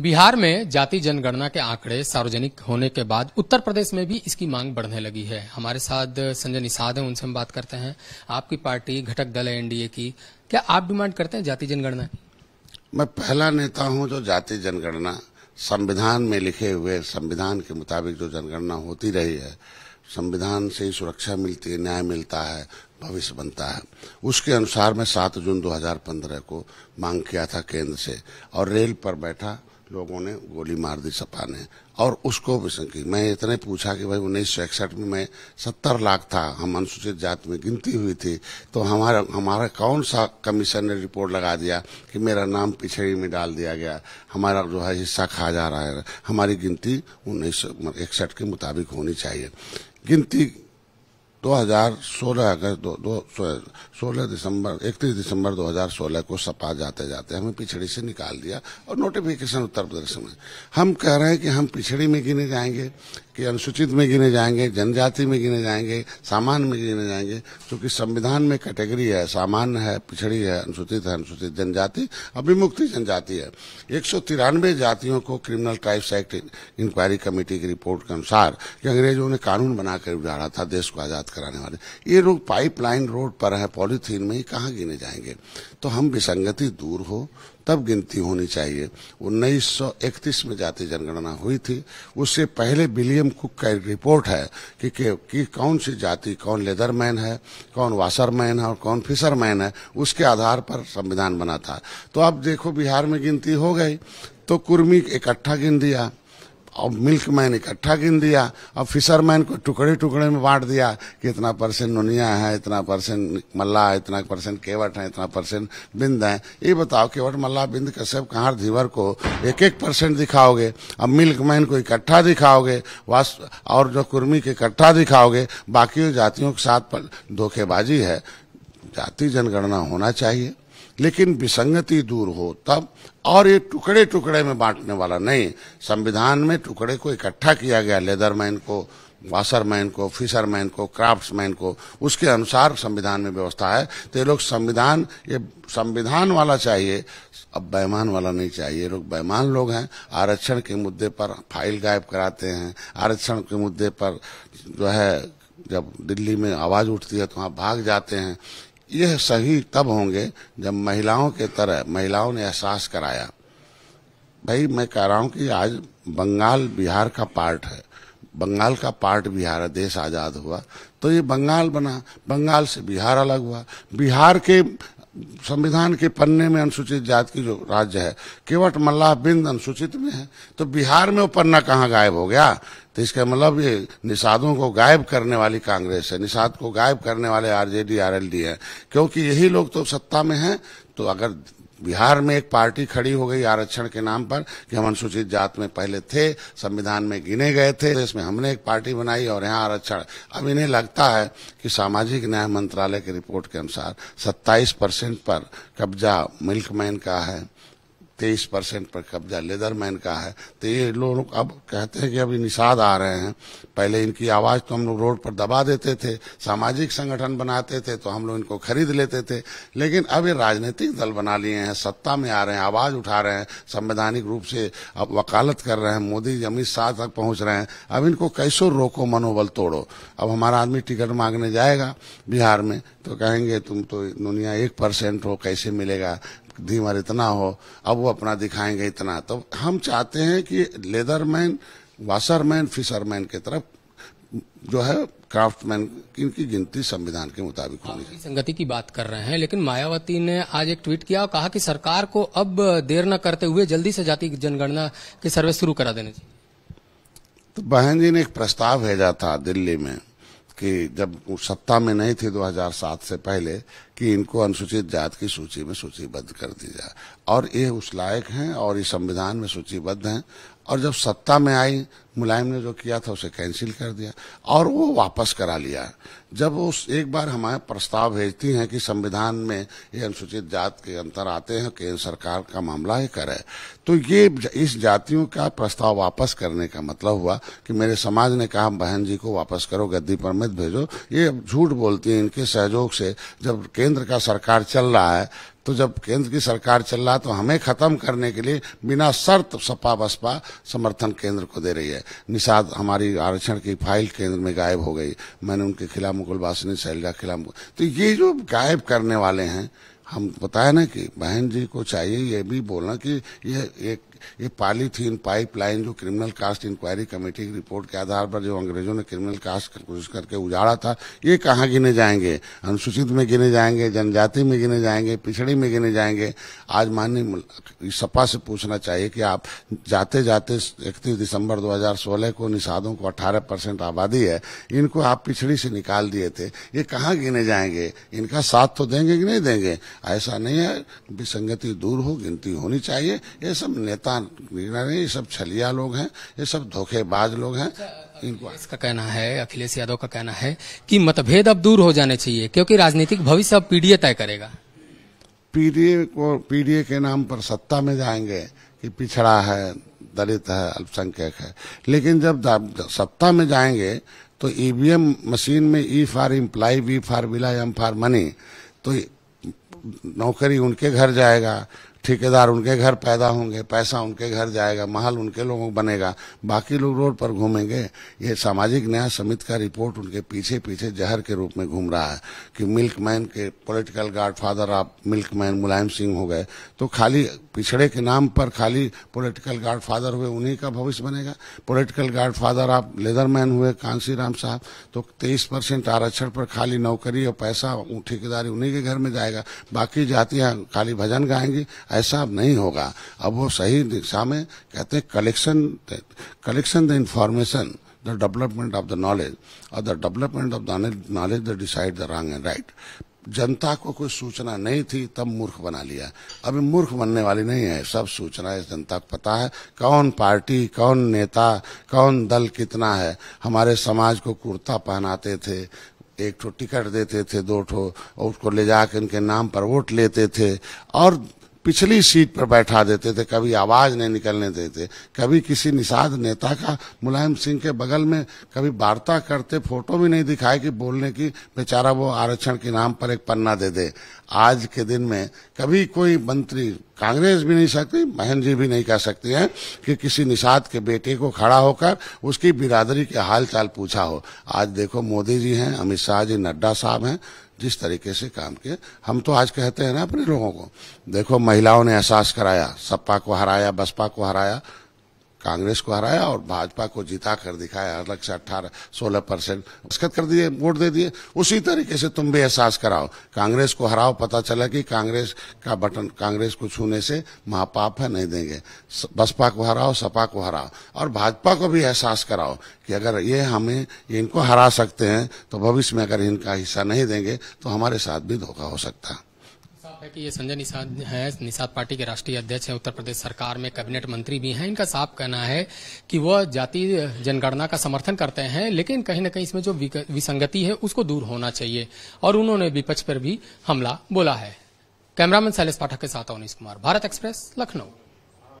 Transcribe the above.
बिहार में जाति जनगणना के आंकड़े सार्वजनिक होने के बाद उत्तर प्रदेश में भी इसकी मांग बढ़ने लगी है हमारे साथ संजय निषाद है उनसे हम बात करते हैं आपकी पार्टी घटक दल है एनडीए की क्या आप डिमांड करते हैं जाति जनगणना मैं पहला नेता हूं जो जाति जनगणना संविधान में लिखे हुए संविधान के मुताबिक जो जनगणना होती रही है संविधान से ही सुरक्षा मिलती है न्याय मिलता है भविष्य बनता है उसके अनुसार मैं 7 जून 2015 को मांग किया था केंद्र से और रेल पर बैठा लोगों ने गोली मार दी सपा ने और उसको भी संकी मैं इतने पूछा कि भाई उन्नीस सौ इकसठ में मैं सत्तर लाख था हम अनुसूचित जाति में गिनती हुई थी तो हमारा हमारा कौन सा कमीशन ने रिपोर्ट लगा दिया कि मेरा नाम पिछड़ी में डाल दिया गया हमारा जो है हिस्सा खा जा रहा है हमारी गिनती उन्नीस सौ इकसठ के मुताबिक होनी चाहिए गिनती 2016 अगस्त दो, दो सोलह दिसंबर इकतीस दिसंबर 2016 को सपा जाते जाते हमें पिछड़ी से निकाल दिया और नोटिफिकेशन उत्तर प्रदेश में हम कह रहे हैं कि हम पिछड़ी में गिने जाएंगे कि अनुसूचित में गिने जाएंगे जनजाति में गिने जाएंगे सामान्य में गिने जाएंगे क्योंकि संविधान में कैटेगरी है सामान्य है पिछड़ी है अनुसूचित है अनुसूचित जनजाति अभिमुक्ति जनजाति है एक जातियों को criminal tribes act inquiry committee की रिपोर्ट के अनुसार कि अंग्रेजों ने कानून बनाकर उजाड़ा था देश को आज़ाद कराने वाले ये लोग पाइपलाइन रोड पर है पॉलीथीन में ही कहाँ गिने जाएंगे तो हम विसंगति दूर हो तब गिनती होनी चाहिए 1931 में जाति जनगणना हुई थी उससे पहले विलियम कुक का एक रिपोर्ट है कि, कि, कि कौन सी जाति कौन लेदरमैन है कौन वाशरमैन है और कौन फिशरमैन है उसके आधार पर संविधान बना था तो अब देखो बिहार में गिनती हो गई तो कुर्मी इकट्ठा गिन दिया और मिल्क मैन इकट्ठा गिन दिया और फिशरमैन को टुकड़े टुकड़े में बांट दिया कि इतना परसेंट नुनिया है इतना परसेंट मल्ला है इतना परसेंट केवट है इतना परसेंट बिंद है ये बताओ केवट मल्ला बिंद कश्यप कहाँ धीवर को एक एक परसेंट दिखाओगे अब मिल्क मैन को इकट्ठा दिखाओगे वास और जो कुर्मी के इकट्ठा दिखाओगे बाकी जातियों के साथ धोखेबाजी है जाति जनगणना होना चाहिए लेकिन विसंगति दूर हो तब और ये टुकड़े टुकड़े में बांटने वाला नहीं संविधान में टुकड़े को इकट्ठा किया गया लेदरमैन को वाशरमैन को फिशरमैन को क्राफ्ट्समैन को उसके अनुसार संविधान में व्यवस्था है तो ये लोग संविधान ये संविधान वाला चाहिए अब बैमान वाला नहीं चाहिए ये लोग बैमान लोग हैं आरक्षण के मुद्दे पर फाइल गायब कराते हैं आरक्षण के मुद्दे पर जो है जब दिल्ली में आवाज़ उठती है तो वहां भाग जाते हैं यह सही तब होंगे जब महिलाओं के तरह महिलाओं ने एहसास कराया भाई मैं कह रहा हूं कि आज बंगाल बिहार का पार्ट है बंगाल का पार्ट बिहार देश आज़ाद हुआ तो ये बंगाल बना बंगाल से बिहार अलग हुआ बिहार के संविधान के पन्ने में अनुसूचित जाति की जो राज्य है केवट मल्लाह बिंद अनुसूचित में है तो बिहार में वो पन्ना कहाँ गायब हो गया तो इसका मतलब ये निषादों को गायब करने वाली कांग्रेस है निषाद को गायब करने वाले आरजेडी आरएलडी है क्योंकि यही लोग तो सत्ता में हैं तो अगर बिहार में एक पार्टी खड़ी हो गई आरक्षण के नाम पर कि हम अनुसूचित जात में पहले थे संविधान में गिने गए थे इसमें हमने एक पार्टी बनाई और यहाँ आरक्षण अब इन्हें लगता है कि सामाजिक न्याय मंत्रालय की रिपोर्ट के अनुसार 27 परसेंट पर कब्जा मिल्कमैन का है तेईस परसेंट पर कब्जा लेदरमैन का है तो ये लोग अब कहते हैं कि अभी निषाद आ रहे हैं पहले इनकी आवाज़ तो हम लोग रोड पर दबा देते थे सामाजिक संगठन बनाते थे तो हम लोग इनको खरीद लेते थे लेकिन अब ये राजनीतिक दल बना लिए हैं सत्ता में आ रहे हैं आवाज़ उठा रहे हैं संवैधानिक रूप से अब वकालत कर रहे हैं मोदी जी अमित शाह तक पहुँच रहे हैं अब इनको कैसो रोको मनोबल तोड़ो अब हमारा आदमी टिकट मांगने जाएगा बिहार में तो कहेंगे तुम तो दुनिया एक परसेंट हो कैसे मिलेगा धीमर इतना हो अब वो अपना दिखाएंगे इतना तो हम चाहते हैं कि लेदरमैन वाशरमैन फिशरमैन की तरफ जो है क्राफ्टमैन इनकी गिनती संविधान के मुताबिक होनी चाहिए संगति की बात कर रहे हैं लेकिन मायावती ने आज एक ट्वीट किया और कहा कि सरकार को अब देर न करते हुए जल्दी से जाति जनगणना के सर्वे शुरू करा देने चाहिए तो बहन जी ने एक प्रस्ताव भेजा था दिल्ली में कि जब सत्ता में नहीं थी 2007 से पहले कि इनको अनुसूचित जात की सूची में सूचीबद्ध कर दी जाए और ये उस लायक हैं और ये संविधान में सूचीबद्ध हैं और जब सत्ता में आई मुलायम ने जो किया था उसे कैंसिल कर दिया और वो वापस करा लिया जब उस एक बार हमारे प्रस्ताव भेजती हैं कि संविधान में ये अनुसूचित जात के अंतर आते हैं केंद्र सरकार का मामला ही करे तो ये इस जातियों का प्रस्ताव वापस करने का मतलब हुआ कि मेरे समाज ने कहा बहन जी को वापस करो गद्दी पर मत भेजो ये झूठ बोलती है इनके सहयोग से जब केंद्र का सरकार चल रहा है तो जब केंद्र की सरकार चल रहा है तो हमें खत्म करने के लिए बिना शर्त सपा बसपा समर्थन केंद्र को दे रही है निषाद हमारी आरक्षण की फाइल केंद्र में गायब हो गई मैंने उनके खिलाफ मुकुलवासिनी शैलजा खिलाफ तो ये जो गायब करने वाले हैं हम बताया ना कि बहन जी को चाहिए ये भी बोलना कि यह एक ये पॉलीथीन पाइपलाइन जो क्रिमिनल कास्ट इंक्वायरी कमेटी की रिपोर्ट के आधार पर जो अंग्रेजों ने क्रिमिनल कास्ट कोशिश करके उजाड़ा था ये कहाँ गिने जाएंगे अनुसूचित में गिने जाएंगे जनजाति में गिने जाएंगे पिछड़ी में गिने जाएंगे आज माननीय सपा से पूछना चाहिए कि आप जाते जाते इकतीस दिसंबर दो को निषादों को अट्ठारह परसेंट आबादी है इनको आप पिछड़ी से निकाल दिए थे ये कहाँ गिने जाएंगे इनका साथ तो देंगे कि नहीं देंगे ऐसा नहीं है विसंगति दूर हो गिनती होनी चाहिए ये सब नेता पाकिस्तान ये सब छलिया लोग हैं ये सब धोखेबाज लोग हैं अच्छा, इनको इसका कहना है अखिलेश यादव का कहना है कि मतभेद अब दूर हो जाने चाहिए क्योंकि राजनीतिक भविष्य अब पीडीए तय करेगा पीडीए को पीडीए के नाम पर सत्ता में जाएंगे कि पिछड़ा है दलित है अल्पसंख्यक है लेकिन जब सत्ता में जाएंगे तो ईवीएम मशीन में E for employee V for villa M for money तो नौकरी उनके घर जाएगा ठेकेदार उनके घर पैदा होंगे पैसा उनके घर जाएगा महल उनके लोगों को बनेगा बाकी लोग रोड पर घूमेंगे ये सामाजिक न्याय समिति का रिपोर्ट उनके पीछे पीछे जहर के रूप में घूम रहा है कि मिल्कमैन के पॉलिटिकल फादर आप मिल्कमैन मुलायम सिंह हो गए तो खाली पिछड़े के नाम पर खाली पॉलिटिकल फादर हुए उन्हीं का भविष्य बनेगा पॉलिटिकल फादर आप लेदरमैन हुए कांसी राम साहब तो तेईस परसेंट आरक्षण पर खाली नौकरी और पैसा ठेकेदारी उन्हीं के घर में जाएगा बाकी जातियां खाली भजन गाएंगी ऐसा अब नहीं होगा अब वो सही दिशा में कहते हैं collection collection the information the development of the knowledge और the development of the the that decide the wrong and जनता को कोई सूचना नहीं थी तब मूर्ख बना लिया अभी मूर्ख बनने वाली नहीं है सब सूचना है जनता को पता है कौन पार्टी कौन नेता कौन दल कितना है हमारे समाज को कुर्ता पहनाते थे एक ठो टिकट देते थे दो ठो और उसको ले जाकर इनके नाम पर वोट लेते थे और पिछली सीट पर बैठा देते थे कभी आवाज नहीं निकलने देते कभी किसी निषाद नेता का मुलायम सिंह के बगल में कभी वार्ता करते फोटो भी नहीं दिखाए कि बोलने की बेचारा वो आरक्षण के नाम पर एक पन्ना दे दे आज के दिन में कभी कोई मंत्री कांग्रेस भी नहीं सकती महन जी भी नहीं कह सकती हैं कि किसी निषाद के बेटे को खड़ा होकर उसकी बिरादरी के हाल चाल पूछा हो आज देखो मोदी जी हैं अमित शाह जी नड्डा साहब हैं जिस तरीके से काम किए हम तो आज कहते हैं ना अपने लोगों को देखो महिलाओं ने एहसास कराया सपा को हराया बसपा को हराया कांग्रेस को हराया और भाजपा को जिता कर दिखाया अलग से अट्ठारह सोलह परसेंट दस्खत कर दिए वोट दे दिए उसी तरीके से तुम भी एहसास कराओ कांग्रेस को हराओ पता चला कि कांग्रेस का बटन कांग्रेस को छूने से महापाप है नहीं देंगे बसपा को हराओ सपा को हराओ और भाजपा को भी एहसास कराओ कि अगर ये हमें इनको हरा सकते हैं तो भविष्य में अगर इनका हिस्सा नहीं देंगे तो हमारे साथ भी धोखा हो सकता है है कि ये संजय निषाद हैं निषाद पार्टी के राष्ट्रीय अध्यक्ष हैं उत्तर प्रदेश सरकार में कैबिनेट मंत्री भी हैं इनका साफ कहना है कि वह जाति जनगणना का समर्थन करते हैं लेकिन कहीं ना कहीं इसमें जो विसंगति है उसको दूर होना चाहिए और उन्होंने विपक्ष पर भी हमला बोला है कैमरामैन शैलेश पाठक के साथ अवनीश कुमार भारत एक्सप्रेस लखनऊ